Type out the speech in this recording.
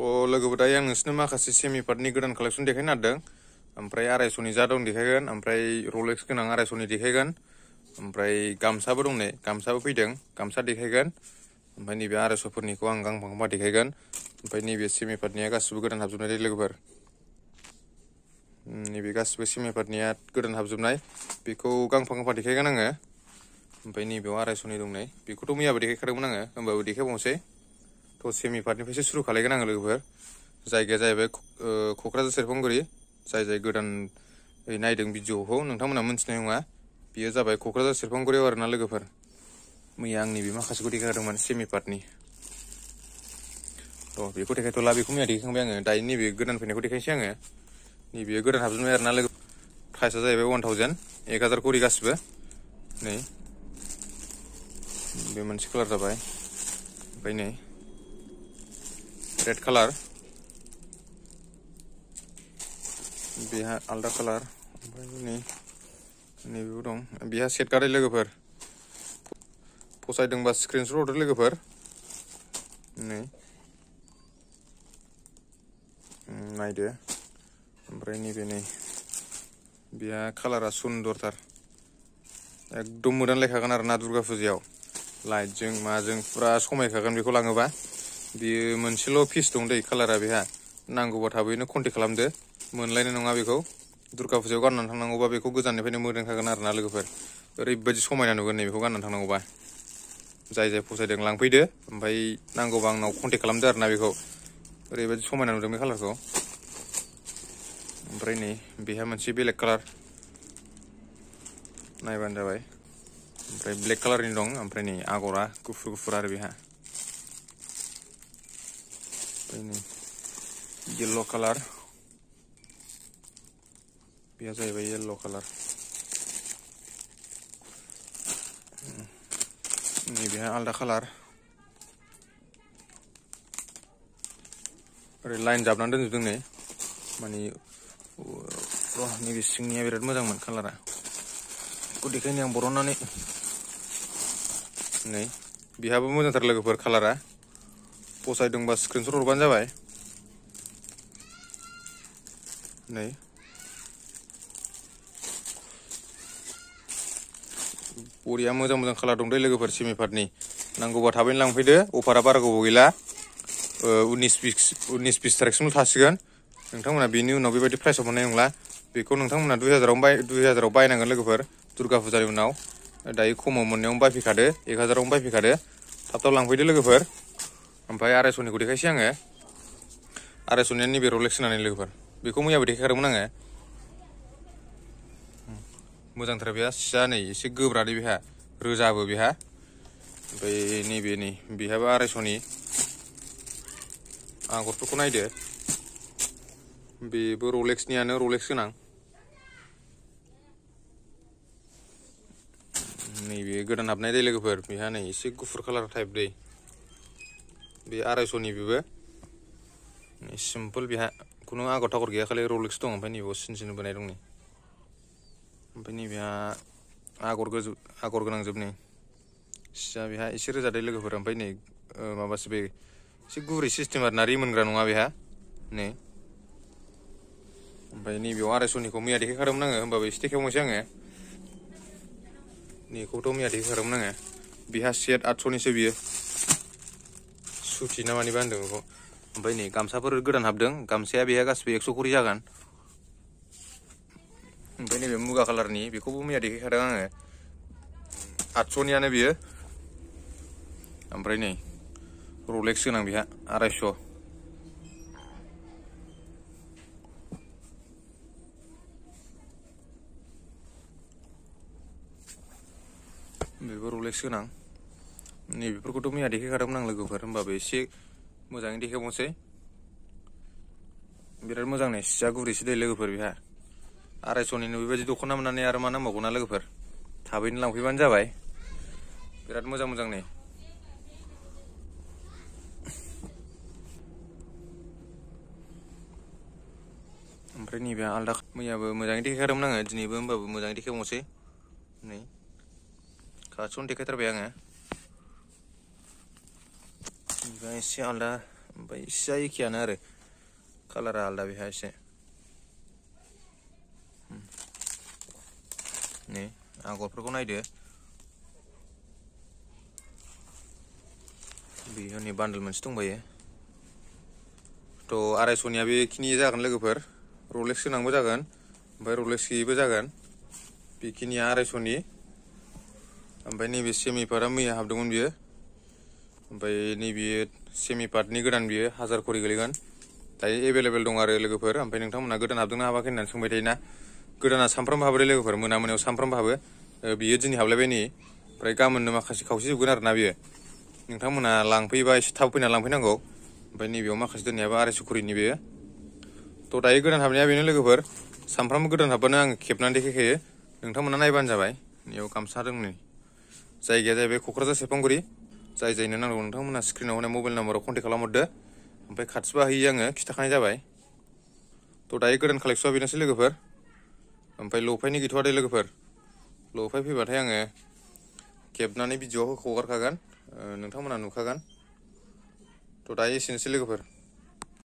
Oh, lagu budaya yang cinema kasih semi pernikahan collection di kena ada amprai arai suni jadong di hegan ampray rolex kena arai suni di hegan ampray kam sabar dong nih kam sabar pideng kam sabar di hegan ini biar arai niku anggang pengemar di hegan ampray ini biar semi pernikahan kasih bukan dan habsun dari lagu ber hmm, ini biar kasih bukan semi pernikahan kudan habsun nai piko gang pengemar di hegan enggak ya. amprai ini biar arai suni dong nih piko tuh mia berdikah kerumunan enggak ya, ampray berdikah bongsi थ' सेमि पार्टनिफ्रायसो सुरु खालायगोन आङो लोगोफोर जायगाया जाहैबाय क'क्राझार सेरफांगुरि जाय जाय गोदान नायदों भिडिअखौ नोंथांमोना मोनथिनाय नङा बेयो जाबाय क'क्राझार सेरफांगुरियाव आरोना लोगोफोर मैया आंनि बे माखासेखौ देखायदोंमोन सेमि पार्टनि थ' बेखौ देखायथ'ला बेखौ मैया देखायखांबाय आङो दायो नैबे गोदान फैनायखौ देखायनोसै आङो नैबे गोदान हाबजेनबाय आरोना लोगो प्राइसआ जाहैबाय वान थावजेन्ड एक हाजार करि गासिबो नै बे मोनसे कालार जाबाय red biha alda color ini ini burung biha set kare lagi per posai deng bas screen shot lagi per ini hmm, nai dia sampai ini bini biha color asun dor tar ekdom mudan lekha kan arna durga fuziao light jeng ma jeng fras komai khagan bikolangoba बियो मोनसेल' फिस दं दै कालारा बेहा नांगौबा थाबैनो कन्टेक्ट खालामदो मोनलायनाय नङा बेखौ दुर्गा फुजायाव गाननानै थांनांगौबा बेखौ गोजाननिफ्रायनो मोदोंखागोन आरोना लोगोफोर ओरैबायदि समायना नुगोन नै बेखौ गाननानै थांनांगौबा जाय जाय फसायदों लांफैदो ओमफ्राय नांगौबा आंनाव कन्टेक्ट खालामदो आरोना बेखौ ओरैबायदि समायना नुदों बे कालारखौ ओमफ्राय नै बेहा मोनसे बेलेग कालार नायबानो जाबाय ओमफ्राय ब्लेक कालारनि दं ओमफ्राय नै आगरा गुफुर गुफुर आरो बेहा ini yellow color biasa ya yellow color hmm. ini dia alda color reline jawab nanti itu nih mani wah ini bisingnya berat banget kan color ah. aku dikain yang borona nih nih biasa pun mudah terlalu berkolor ya ah. फसायदोंबा screenshot हरबानो जाबाय नै बरिया मोजां मोजां खालार दं दै लोगोफोर सेमिफारनि नांगौबा थाबैनो लांफैदो अफारा बारा गोबाव गैला उन्निस बिस उन्निस बिस तारिखसिमल' थासिगोन नोंथांमोना बेनि उनाव बेबायदि प्राइसआव मोननाय नंला बेखौ नोंथांमोना दुइ हाजाराव बाय दुइ हाजाराव बायनांगोन लोगोफोर दुर्गा फुजानि उनाव दायो खमाव मोननायावनो बायफैखादो एक हाजारावनो बायफैखादो थाब थाब लांफैदो लोगोफोर Ampai ares unik udah kasih yang ya. Ares unik ini biar Rolex nani lagi ber. Biku mau ya beri kerumunan hmm. ya. Mujang terbiasa sih nih si gue berada biha, ruza bu biha. Bi ini bi ini biha bu ares unik. Angkut tuh kuna ide. Bi bu Rolex ni ane nang. Ini bi gue dan apa nih deh lagi ber. Biha nih si gue fur color type deh. बे आरायस'नि बेबो सिम्पोल बेहा खुनु आगर थागर गैया खाली रलेक्स दं सिन सिन बोनाय दं आगर गोजौ आगर गोनां जोबनि सिया बेहा एसे रोजादै लोगोफोर नै सिस्टेम ना रिमोनग्रा नङा बेहा नै ओमफ्राय नैबेयाव मैया देखे खाद ना एसे देखायबावनोसै आङो नैखौथ' मैया खाद ना बेहा सेट आठस'निसो बियो suci nama ni bandung kok. Sampai ini kamsa per geran habdeng, kamsa biaya gas biaya suku ria kan. Sampai ini bermuka kalar nih, biko bumi adik ada kan ya. Atsun ya nabi ya. Sampai ini Rolex kan nang biha, Aresho. Bebo Rolex kan nang. नैबेफोरखौथ' मैया देखायखादोंमोन आं लोगोफोर होमबाबो एसे मोजाङै देखायबावनोसै बिराद मोजां नै सिया गुरैसो दै लोगोफोर बेहा आरायस'निनो बेबायदि दख'ना मोननानै आरो मा नांबावगौ ना लोगोफोर थाबैनो लांफैबानो जाबाय बिराद मोजां मोजां नै ओमफ्राय नैबे आलदा मैयाबो मोजाङै देखायखादोंमोन आङो दिनैबो होमबाबो मोजाङै देखायबावनोसै नै खाथियावनो देखायथारबाय आङो ओमफ्राय एसे आलदा ओमफ्राय एसेया एखेयानो आरो कालारा आलदा बेहा एसे नै आगरफोरखौ नायदो बेयो नै बान्डल मोनसे दंबायो थ' आरायस'निया बेखिनि जागोन लोगोफोर रलेक्स गोनांबो जागोन मैया हाबदोंमोन बियो ओमफ्राय नैबे सेमि पार्टनि गोदान बियो हाजार खरि गोलैगोन दायो एभेलेबेल दं आरो लोगोफोर ओमफ्राय नोंथांमोना गोदान हाबदोंना हाबाखै होननानै सोंबाय थायोना गोदाना सामफ्रामबो हाबबाय लोगोफोर मोना मोनायाव सामफ्रामबो हाबो बियो दिनै हाबलायबाय नै ओमफ्राय गामोननो माखासे खावसे जोबगोन आरोना बियो नोंथांमोना लांफैयोबा एसे थाब फैना लांफैनांगौ ओमफ्राय नैबेयाव माखासे दोननायाबो आरायस' खरिनि बेयो थ' दायो गोदान हाबनाया बेनो लोगोफोर सामफ्रामबो गोदान हाबबानो आं खेबनानै देखायखायो नोंथांमोना नायबानो जाबाय बेयाव गामसा रोंनै जायगाया जाहैबाय क'क्राझार सेरफांगुरि जाय जायनो नांगौ नोंथांमोना स्क्रिनाव होनाय मबाइल नाम्बाराव कन्टेक्ट खालामहरदो ओमफ्राय खाथिबा हैयो आङो खिथाखानाय जाबाय थ' दायो गोदान कालेक्सनआ बेनोसै लोगोफोर ओमफ्राय लफायनि गैथ'आ दे लोगोफोर लफाय फैबाथाय आङो खेबनानै भिडिअ हगारखागोन नोंथांमोना नुखागोन थ' दायो एसेनोसै लोगोफोर